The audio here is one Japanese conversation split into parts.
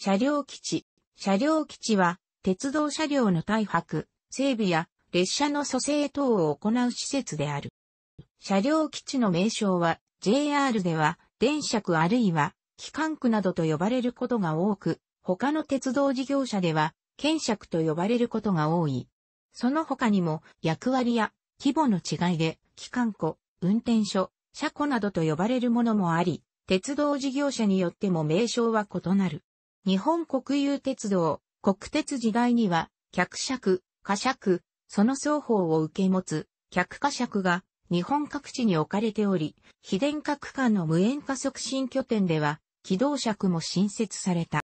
車両基地。車両基地は、鉄道車両の大白、整備や列車の蘇生等を行う施設である。車両基地の名称は、JR では、電車区あるいは、機関区などと呼ばれることが多く、他の鉄道事業者では、検車区と呼ばれることが多い。その他にも、役割や規模の違いで、機関庫、運転所、車庫などと呼ばれるものもあり、鉄道事業者によっても名称は異なる。日本国有鉄道、国鉄時代には、客尺、貨尺、その双方を受け持つ、客貨尺が、日本各地に置かれており、非電化区間の無煙化促進拠点では、機動尺も新設された。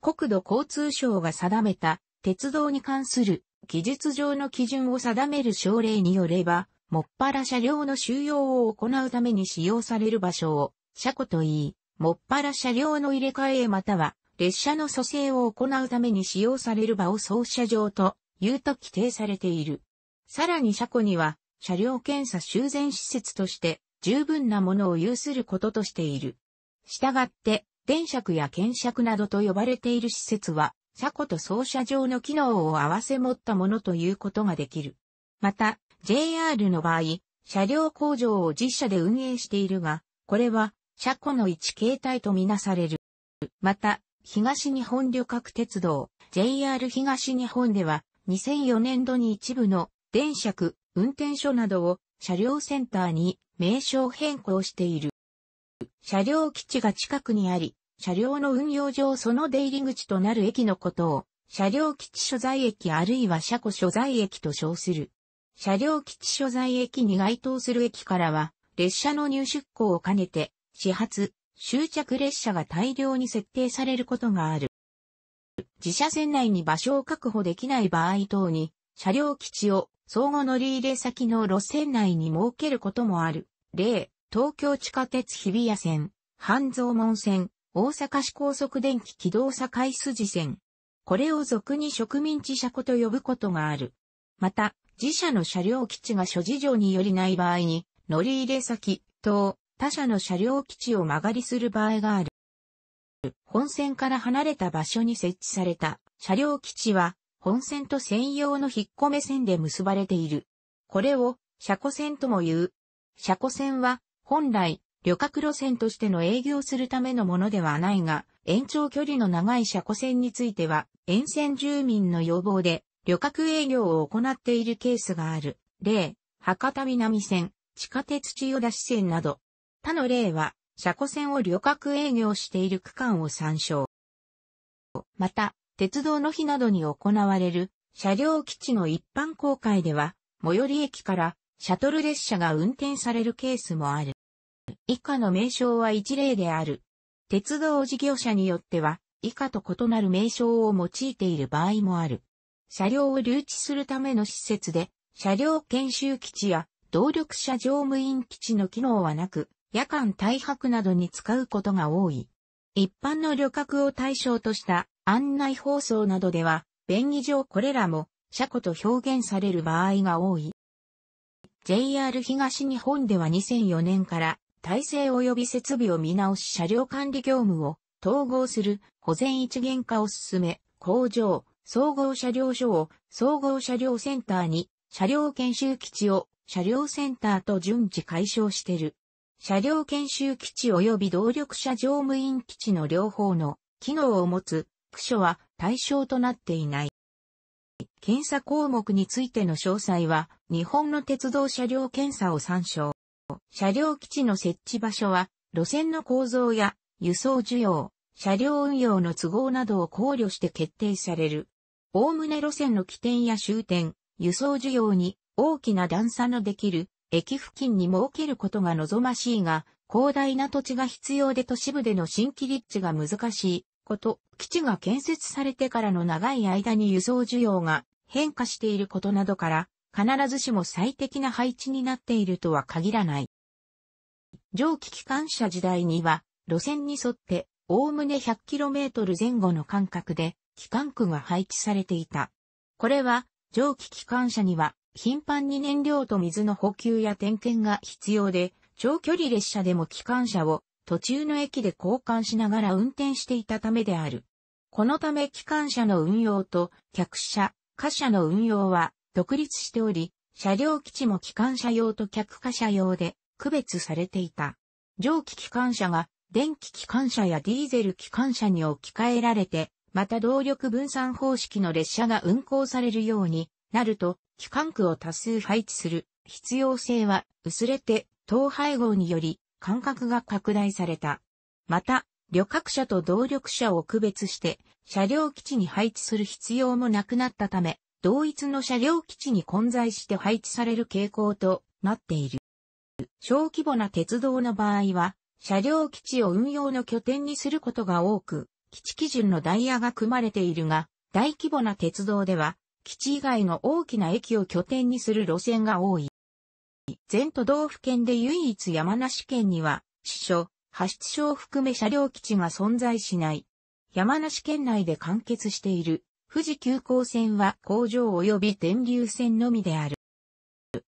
国土交通省が定めた、鉄道に関する、技術上の基準を定める省令によれば、もっぱら車両の収容を行うために使用される場所を、車庫といい、もっぱら車両の入れ替えまたは列車の蘇生を行うために使用される場を操車場というと規定されている。さらに車庫には車両検査修繕施設として十分なものを有することとしている。したがって、電車区や検車区などと呼ばれている施設は、車庫と操車場の機能を合わせ持ったものということができる。また、JR の場合、車両工場を実車で運営しているが、これは車庫の一形態とみなされる。また、東日本旅客鉄道、JR 東日本では、2004年度に一部の電車区、運転所などを車両センターに名称変更している。車両基地が近くにあり、車両の運用上その出入り口となる駅のことを、車両基地所在駅あるいは車庫所在駅と称する。車両基地所在駅に該当する駅からは、列車の入出庫を兼ねて、始発、終着列車が大量に設定されることがある。自社線内に場所を確保できない場合等に、車両基地を相互乗り入れ先の路線内に設けることもある。例、東京地下鉄日比谷線、半蔵門線、大阪市高速電気軌道境筋線。これを俗に植民地車庫と呼ぶことがある。また、自社の車両基地が諸事情によりない場合に、乗り入れ先、等、他社の車両基地を間借りする場合がある。本線から離れた場所に設置された車両基地は本線と専用の引っ込め線で結ばれている。これを車庫線とも言う。車庫線は本来旅客路線としての営業するためのものではないが、延長距離の長い車庫線については、沿線住民の要望で旅客営業を行っているケースがある。例、博多南線、地下鉄千代田支線など、他の例は、車庫線を旅客営業している区間を参照。また、鉄道の日などに行われる車両基地の一般公開では、最寄り駅からシャトル列車が運転されるケースもある。以下の名称は一例である。鉄道事業者によっては、以下と異なる名称を用いている場合もある。車両を留置するための施設で、車両研修基地や動力車乗務員基地の機能はなく、夜間退泊などに使うことが多い。一般の旅客を対象とした案内放送などでは、便宜上これらも、車庫と表現される場合が多い。JR 東日本では2004年から体制及び設備を見直し車両管理業務を統合する保全一元化を進め、工場、総合車両所を総合車両センターに、車両研修基地を車両センターと順次解消してる。車両研修基地及び動力車乗務員基地の両方の機能を持つ区所は対象となっていない。検査項目についての詳細は日本の鉄道車両検査を参照。車両基地の設置場所は路線の構造や輸送需要、車両運用の都合などを考慮して決定される。おおむね路線の起点や終点、輸送需要に大きな段差のできる駅付近に設けることが望ましいが、広大な土地が必要で都市部での新規立地が難しいこと、基地が建設されてからの長い間に輸送需要が変化していることなどから、必ずしも最適な配置になっているとは限らない。蒸気機関車時代には、路線に沿って、おおむね 100km 前後の間隔で、機関区が配置されていた。これは、蒸気機関車には、頻繁に燃料と水の補給や点検が必要で、長距離列車でも機関車を途中の駅で交換しながら運転していたためである。このため機関車の運用と客車、貨車の運用は独立しており、車両基地も機関車用と客貨車用で区別されていた。蒸気機関車が電気機関車やディーゼル機関車に置き換えられて、また動力分散方式の列車が運行されるようになると、機関区を多数配置する必要性は薄れて、統廃合により間隔が拡大された。また、旅客車と動力車を区別して、車両基地に配置する必要もなくなったため、同一の車両基地に混在して配置される傾向となっている。小規模な鉄道の場合は、車両基地を運用の拠点にすることが多く、基地基準のダイヤが組まれているが、大規模な鉄道では、基地以外の大きな駅を拠点にする路線が多い。全都道府県で唯一山梨県には、支所、発出所を含め車両基地が存在しない。山梨県内で完結している富士急行線は工場及び電流線のみである。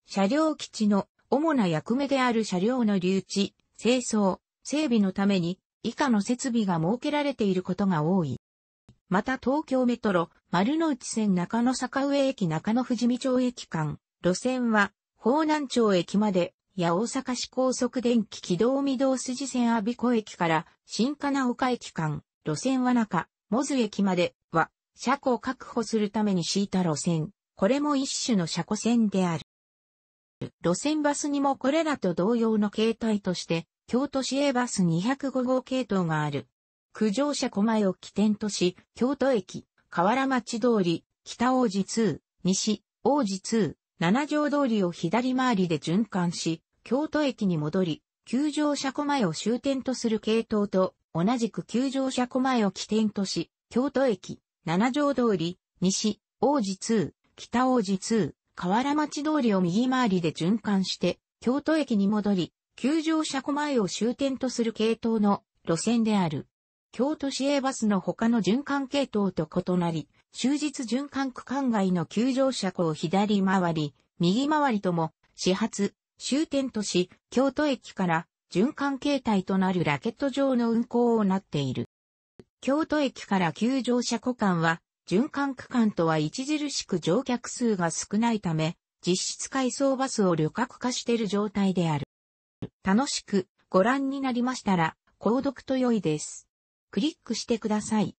車両基地の主な役目である車両の留置、清掃、整備のために以下の設備が設けられていることが多い。また東京メトロ、丸の内線中野坂上駅中野富士見町駅間、路線は、方南町駅まで、や大阪市高速電気軌道御堂筋線阿鼻子駅から、新金岡駅間、路線は中、モズ駅まで、は、車庫を確保するために敷いた路線。これも一種の車庫線である。路線バスにもこれらと同様の形態として、京都市営バス205号系統がある。九条車狛前を起点とし、京都駅、河原町通り、北王子通、西、王子通、七条通りを左回りで循環し、京都駅に戻り、九条車狛前を終点とする系統と、同じく九条車狛前を起点とし、京都駅、七条通り、西、王子通、北王子通、河原町通りを右回りで循環して、京都駅に戻り、九条車庫前を終点とする系統の路線である。京都市営バスの他の循環系統と異なり、終日循環区間外の急乗車庫を左回り、右回りとも、始発、終点とし、京都駅から循環形態となるラケット状の運行をなっている。京都駅から急乗車庫間は、循環区間とは著しく乗客数が少ないため、実質回送バスを旅客化している状態である。楽しくご覧になりましたら、購読と良いです。クリックしてください。